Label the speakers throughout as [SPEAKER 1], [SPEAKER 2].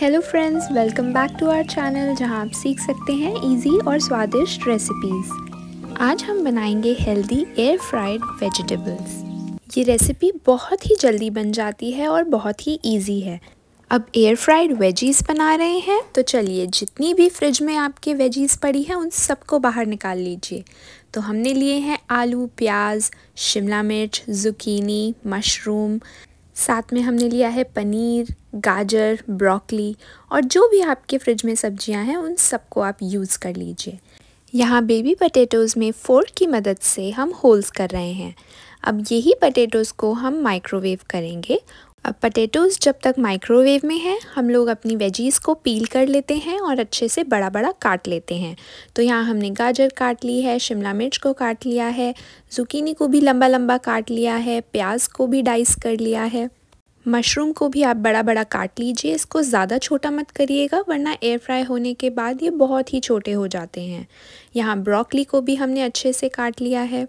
[SPEAKER 1] Hello friends welcome back to our channel जहां आप सीख सकते हैं इजी और स्वादिष्ट रेसिपीज़ आज हम बनाएंगे हेल्दी एयर फ्राइड वेजिटेबल्स ये रेसिपी बहुत ही जल्दी बन जाती है और बहुत ही इजी है अब एयर फ्राइड वेजीज़ बना रहे हैं तो चलिए जितनी भी फ्रिज में आपके वेजीज़ पड़ी हैं उन सबको बाहर निकाल लीजिए तो हमने लिए हैं आलू प्याज शिमला मिर्च जुकीनी मशरूम साथ में हमने लिया है पनीर गाजर ब्रोकली और जो भी आपके फ्रिज में सब्जियां हैं उन सबको आप यूज़ कर लीजिए यहाँ बेबी पटेटोज़ में फोर्क की मदद से हम होल्स कर रहे हैं अब यही पटेटोज़ को हम माइक्रोवेव करेंगे अब पटेटोज़ जब तक माइक्रोवेव में है हम लोग अपनी वेजीज़ को पील कर लेते हैं और अच्छे से बड़ा बड़ा काट लेते हैं तो यहाँ हमने गाजर काट ली है शिमला मिर्च को काट लिया है जुकीनी को भी लंबा लंबा काट लिया है प्याज को भी डाइस कर लिया है मशरूम को भी आप बड़ा बड़ा काट लीजिए इसको ज़्यादा छोटा मत करिएगा वरना एयर फ्राई होने के बाद ये बहुत ही छोटे हो जाते हैं यहाँ ब्रोकली को भी हमने अच्छे से काट लिया है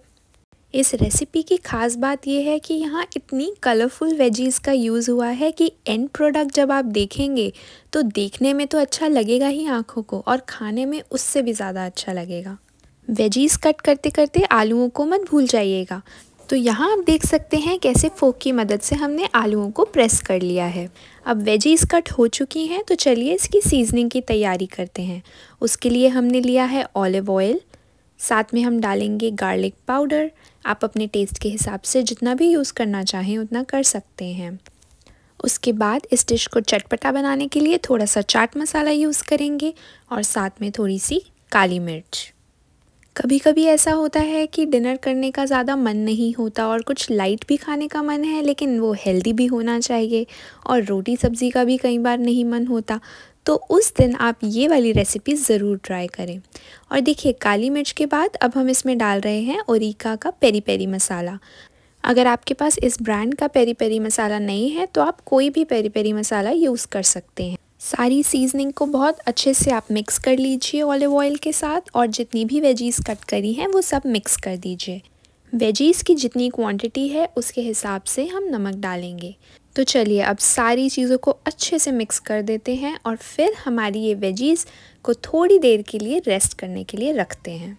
[SPEAKER 1] इस रेसिपी की खास बात यह है कि यहाँ इतनी कलरफुल वेजीज़ का यूज़ हुआ है कि एंड प्रोडक्ट जब आप देखेंगे तो देखने में तो अच्छा लगेगा ही आँखों को और खाने में उससे भी ज़्यादा अच्छा लगेगा वेजीज़ कट करते करते आलूओं को मत भूल जाइएगा तो यहाँ आप देख सकते हैं कैसे फोक की मदद से हमने आलूओं को प्रेस कर लिया है अब वेजीज़ कट हो चुकी हैं तो चलिए इसकी सीजनिंग की तैयारी करते हैं उसके लिए हमने लिया है ऑलिव ऑयल साथ में हम डालेंगे गार्लिक पाउडर आप अपने टेस्ट के हिसाब से जितना भी यूज़ करना चाहें उतना कर सकते हैं उसके बाद इस डिश को चटपटा बनाने के लिए थोड़ा सा चाट मसाला यूज़ करेंगे और साथ में थोड़ी सी काली मिर्च कभी कभी ऐसा होता है कि डिनर करने का ज़्यादा मन नहीं होता और कुछ लाइट भी खाने का मन है लेकिन वो हेल्दी भी होना चाहिए और रोटी सब्ज़ी का भी कई बार नहीं मन होता तो उस दिन आप ये वाली रेसिपी ज़रूर ट्राई करें और देखिए काली मिर्च के बाद अब हम इसमें डाल रहे हैं ओरिका का पेरी पेरी मसाला अगर आपके पास इस ब्रांड का पेरी पेरी मसाला नहीं है तो आप कोई भी पेरी पेरी मसाला यूज़ कर सकते हैं सारी सीजनिंग को बहुत अच्छे से आप मिक्स कर लीजिए ऑलिव ऑयल के साथ और जितनी भी वेजीज़ कट करी हैं वो सब मिक्स कर दीजिए वेजीज़ की जितनी क्वांटिटी है उसके हिसाब से हम नमक डालेंगे तो चलिए अब सारी चीज़ों को अच्छे से मिक्स कर देते हैं और फिर हमारी ये वेजीज़ को थोड़ी देर के लिए रेस्ट करने के लिए रखते हैं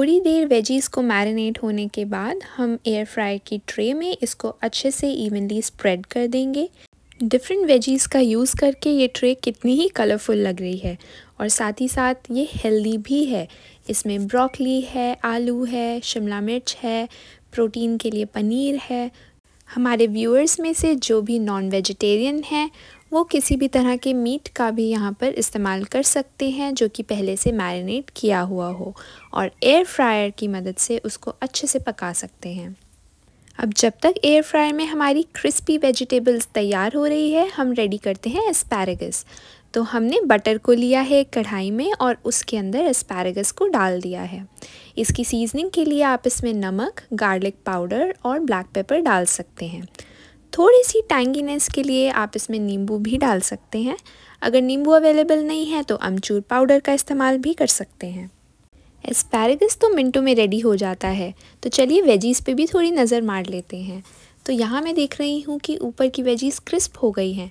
[SPEAKER 1] थोड़ी देर वेजीज़ को मैरिनेट होने के बाद हम एयर फ्रायर की ट्रे में इसको अच्छे से इवनली स्प्रेड कर देंगे डिफरेंट वेजीज़ का यूज़ करके ये ट्रे कितनी ही कलरफुल लग रही है और साथ ही साथ ये हेल्दी भी है इसमें ब्रोकली है आलू है शिमला मिर्च है प्रोटीन के लिए पनीर है हमारे व्यूअर्स में से जो भी नॉन वेजिटेरियन हैं वो किसी भी तरह के मीट का भी यहाँ पर इस्तेमाल कर सकते हैं जो कि पहले से मैरिनेट किया हुआ हो और एयर फ्रायर की मदद से उसको अच्छे से पका सकते हैं अब जब तक एयर फ्रायर में हमारी क्रिस्पी वेजिटेबल्स तैयार हो रही है हम रेडी करते हैं एस्पैरागस तो हमने बटर को लिया है कढ़ाई में और उसके अंदर एस्पैरागस को डाल दिया है इसकी सीजनिंग के लिए आप इसमें नमक गार्लिक पाउडर और ब्लैक पेपर डाल सकते हैं थोड़ी सी टैंगीनेस के लिए आप इसमें नींबू भी डाल सकते हैं अगर नींबू अवेलेबल नहीं है तो अमचूर पाउडर का इस्तेमाल भी कर सकते हैं एस्पैरगस तो मिनटों में रेडी हो जाता है तो चलिए वेजीज़ पे भी थोड़ी नज़र मार लेते हैं तो यहाँ मैं देख रही हूँ कि ऊपर की वेजीज़ क्रिस्प हो गई हैं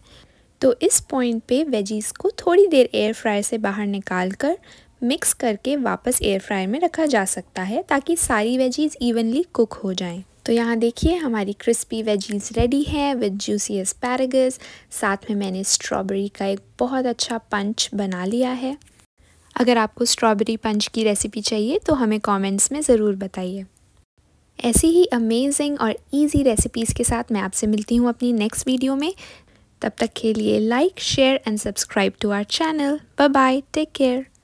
[SPEAKER 1] तो इस पॉइंट पे वेजीज़ को थोड़ी देर एयर फ्रायर से बाहर निकाल कर मिक्स करके वापस एयर फ्रायर में रखा जा सकता है ताकि सारी वेजीज़ इवनली कुक हो जाएं। तो यहाँ देखिए हमारी क्रिस्पी वेजीज रेडी है विद जूसी एस्पैरागस साथ में मैंने स्ट्रॉबेरी का एक बहुत अच्छा पंच बना लिया है अगर आपको स्ट्रॉबेरी पंच की रेसिपी चाहिए तो हमें कमेंट्स में ज़रूर बताइए ऐसी ही अमेजिंग और इजी रेसिपीज़ के साथ मैं आपसे मिलती हूँ अपनी नेक्स्ट वीडियो में तब तक के लिए like share and subscribe to our channel bye bye take care